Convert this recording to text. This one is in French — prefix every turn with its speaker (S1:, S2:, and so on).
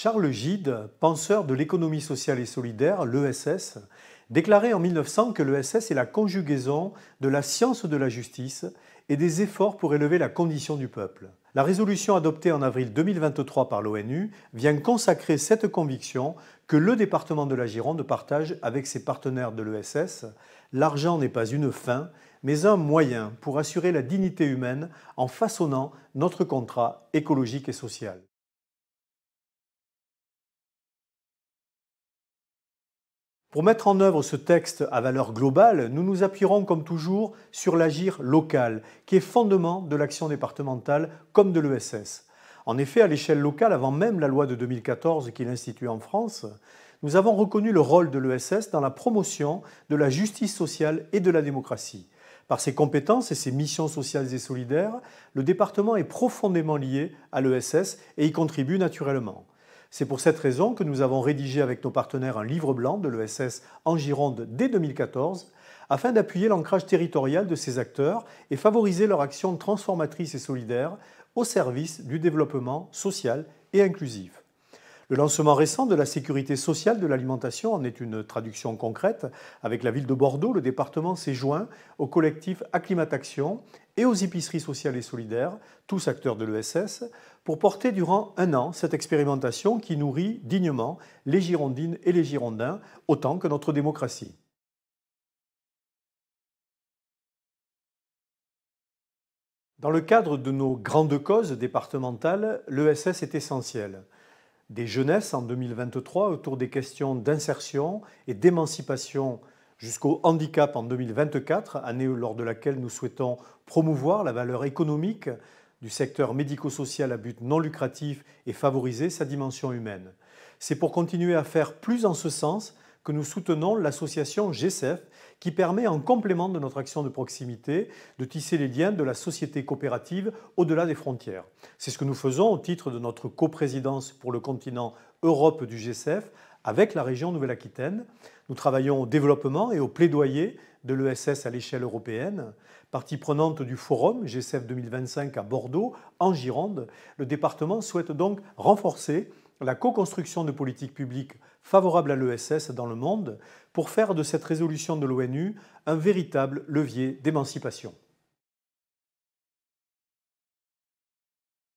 S1: Charles Gide, penseur de l'économie sociale et solidaire, l'ESS, déclarait en 1900 que l'ESS est la conjugaison de la science de la justice et des efforts pour élever la condition du peuple. La résolution adoptée en avril 2023 par l'ONU vient consacrer cette conviction que le département de la Gironde partage avec ses partenaires de l'ESS. L'argent n'est pas une fin, mais un moyen pour assurer la dignité humaine
S2: en façonnant notre contrat écologique et social. Pour mettre en œuvre ce texte
S1: à valeur globale, nous nous appuierons comme toujours sur l'agir local, qui est fondement de l'action départementale comme de l'ESS. En effet, à l'échelle locale, avant même la loi de 2014 qui l'institue en France, nous avons reconnu le rôle de l'ESS dans la promotion de la justice sociale et de la démocratie. Par ses compétences et ses missions sociales et solidaires, le département est profondément lié à l'ESS et y contribue naturellement. C'est pour cette raison que nous avons rédigé avec nos partenaires un livre blanc de l'ESS en Gironde dès 2014 afin d'appuyer l'ancrage territorial de ces acteurs et favoriser leur action transformatrice et solidaire au service du développement social et inclusif. Le lancement récent de la sécurité sociale de l'alimentation en est une traduction concrète. Avec la ville de Bordeaux, le département s'est joint au collectif Action et aux épiceries sociales et solidaires, tous acteurs de l'ESS, pour porter durant un an cette expérimentation
S2: qui nourrit dignement les Girondines et les Girondins, autant que notre démocratie. Dans le cadre de nos grandes causes départementales, l'ESS est essentiel
S1: des jeunesses en 2023 autour des questions d'insertion et d'émancipation jusqu'au handicap en 2024, année lors de laquelle nous souhaitons promouvoir la valeur économique du secteur médico-social à but non lucratif et favoriser sa dimension humaine. C'est pour continuer à faire plus en ce sens nous soutenons l'association GCF qui permet en complément de notre action de proximité de tisser les liens de la société coopérative au-delà des frontières. C'est ce que nous faisons au titre de notre coprésidence pour le continent Europe du GSF avec la région Nouvelle-Aquitaine. Nous travaillons au développement et au plaidoyer de l'ESS à l'échelle européenne. Partie prenante du forum GSF 2025 à Bordeaux, en Gironde, le département souhaite donc renforcer la co-construction de politiques publiques favorables à l'ESS dans le monde pour faire de cette
S2: résolution de l'ONU un véritable levier d'émancipation.